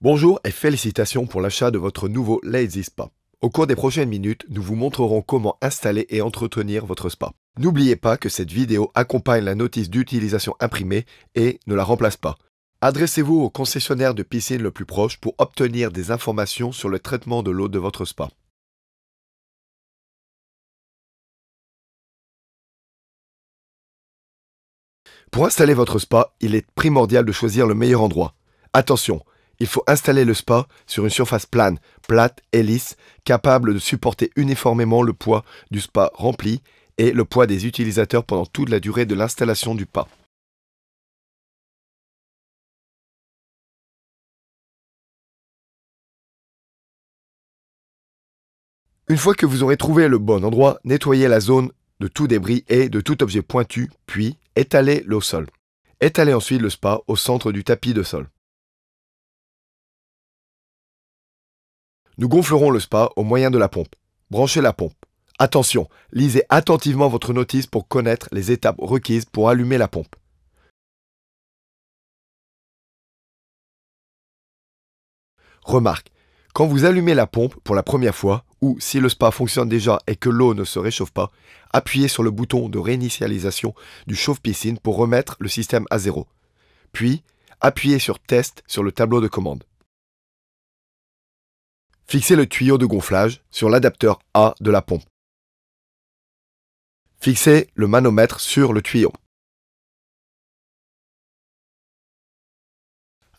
Bonjour et félicitations pour l'achat de votre nouveau Lazy Spa. Au cours des prochaines minutes, nous vous montrerons comment installer et entretenir votre spa. N'oubliez pas que cette vidéo accompagne la notice d'utilisation imprimée et ne la remplace pas. Adressez-vous au concessionnaire de piscine le plus proche pour obtenir des informations sur le traitement de l'eau de votre spa. Pour installer votre spa, il est primordial de choisir le meilleur endroit. Attention, il faut installer le spa sur une surface plane, plate et lisse, capable de supporter uniformément le poids du spa rempli et le poids des utilisateurs pendant toute la durée de l'installation du pas. Une fois que vous aurez trouvé le bon endroit, nettoyez la zone de tout débris et de tout objet pointu, puis étalez le sol. Étalez ensuite le spa au centre du tapis de sol. Nous gonflerons le spa au moyen de la pompe. Branchez la pompe. Attention, lisez attentivement votre notice pour connaître les étapes requises pour allumer la pompe. Remarque, quand vous allumez la pompe pour la première fois, ou si le spa fonctionne déjà et que l'eau ne se réchauffe pas, appuyez sur le bouton de réinitialisation du chauffe-piscine pour remettre le système à zéro. Puis, appuyez sur Test sur le tableau de commande. Fixez le tuyau de gonflage sur l'adapteur A de la pompe. Fixez le manomètre sur le tuyau.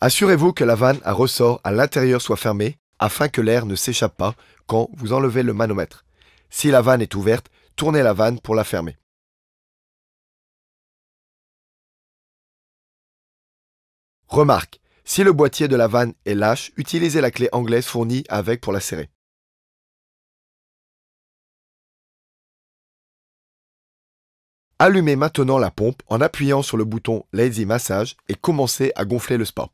Assurez-vous que la vanne à ressort à l'intérieur soit fermée afin que l'air ne s'échappe pas quand vous enlevez le manomètre. Si la vanne est ouverte, tournez la vanne pour la fermer. Remarque, si le boîtier de la vanne est lâche, utilisez la clé anglaise fournie avec pour la serrer. Allumez maintenant la pompe en appuyant sur le bouton Lazy Massage et commencez à gonfler le spa.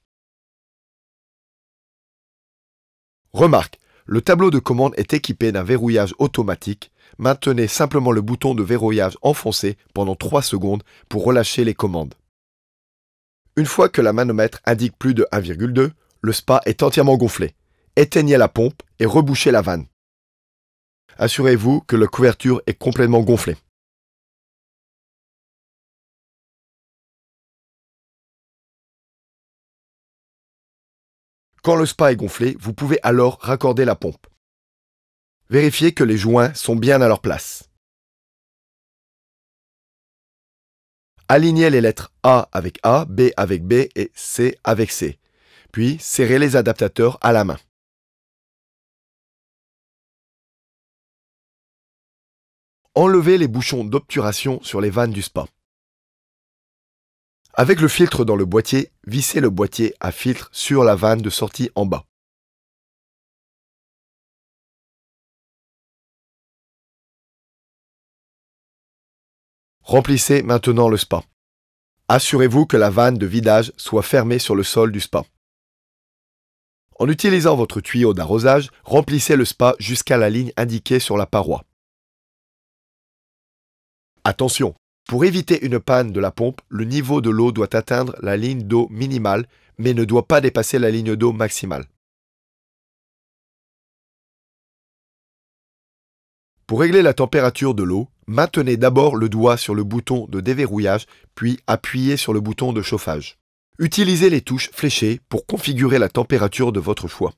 Remarque, le tableau de commande est équipé d'un verrouillage automatique. Maintenez simplement le bouton de verrouillage enfoncé pendant 3 secondes pour relâcher les commandes. Une fois que la manomètre indique plus de 1,2, le spa est entièrement gonflé. Éteignez la pompe et rebouchez la vanne. Assurez-vous que la couverture est complètement gonflée. Quand le spa est gonflé, vous pouvez alors raccorder la pompe. Vérifiez que les joints sont bien à leur place. Alignez les lettres A avec A, B avec B et C avec C. Puis serrez les adaptateurs à la main. Enlevez les bouchons d'obturation sur les vannes du spa. Avec le filtre dans le boîtier, vissez le boîtier à filtre sur la vanne de sortie en bas. Remplissez maintenant le spa. Assurez-vous que la vanne de vidage soit fermée sur le sol du spa. En utilisant votre tuyau d'arrosage, remplissez le spa jusqu'à la ligne indiquée sur la paroi. Attention, pour éviter une panne de la pompe, le niveau de l'eau doit atteindre la ligne d'eau minimale, mais ne doit pas dépasser la ligne d'eau maximale. Pour régler la température de l'eau, Maintenez d'abord le doigt sur le bouton de déverrouillage, puis appuyez sur le bouton de chauffage. Utilisez les touches fléchées pour configurer la température de votre choix.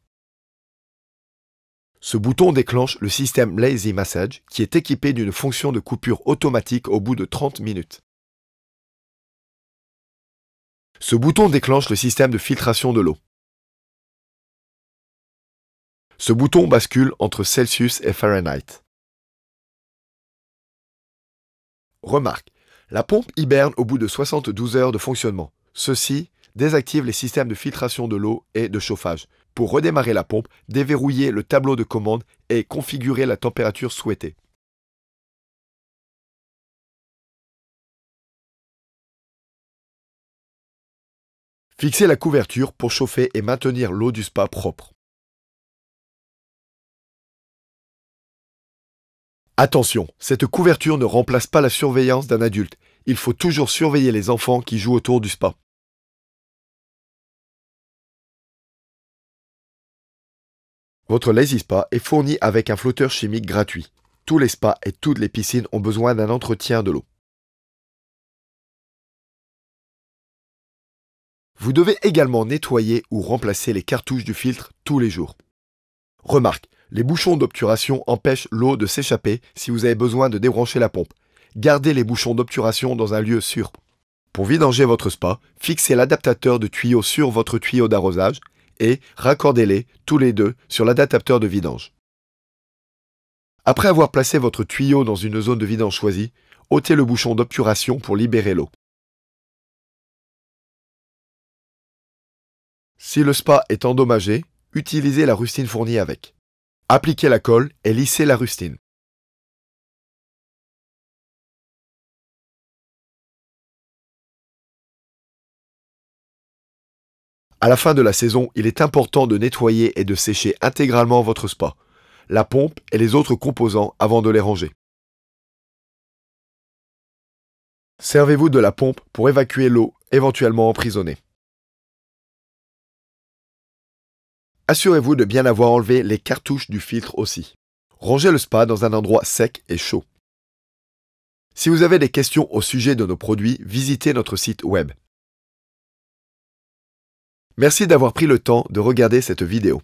Ce bouton déclenche le système Lazy Massage qui est équipé d'une fonction de coupure automatique au bout de 30 minutes. Ce bouton déclenche le système de filtration de l'eau. Ce bouton bascule entre Celsius et Fahrenheit. Remarque, la pompe hiberne au bout de 72 heures de fonctionnement. Ceci désactive les systèmes de filtration de l'eau et de chauffage. Pour redémarrer la pompe, déverrouillez le tableau de commande et configurez la température souhaitée. Fixez la couverture pour chauffer et maintenir l'eau du spa propre. Attention, cette couverture ne remplace pas la surveillance d'un adulte. Il faut toujours surveiller les enfants qui jouent autour du spa. Votre Lazy Spa est fourni avec un flotteur chimique gratuit. Tous les spas et toutes les piscines ont besoin d'un entretien de l'eau. Vous devez également nettoyer ou remplacer les cartouches du filtre tous les jours. Remarque, les bouchons d'obturation empêchent l'eau de s'échapper si vous avez besoin de débrancher la pompe. Gardez les bouchons d'obturation dans un lieu sûr. Pour vidanger votre spa, fixez l'adaptateur de tuyau sur votre tuyau d'arrosage et raccordez-les tous les deux sur l'adaptateur de vidange. Après avoir placé votre tuyau dans une zone de vidange choisie, ôtez le bouchon d'obturation pour libérer l'eau. Si le spa est endommagé, utilisez la rustine fournie avec. Appliquez la colle et lissez la rustine. À la fin de la saison, il est important de nettoyer et de sécher intégralement votre spa, la pompe et les autres composants avant de les ranger. Servez-vous de la pompe pour évacuer l'eau éventuellement emprisonnée. Assurez-vous de bien avoir enlevé les cartouches du filtre aussi. Rangez le spa dans un endroit sec et chaud. Si vous avez des questions au sujet de nos produits, visitez notre site web. Merci d'avoir pris le temps de regarder cette vidéo.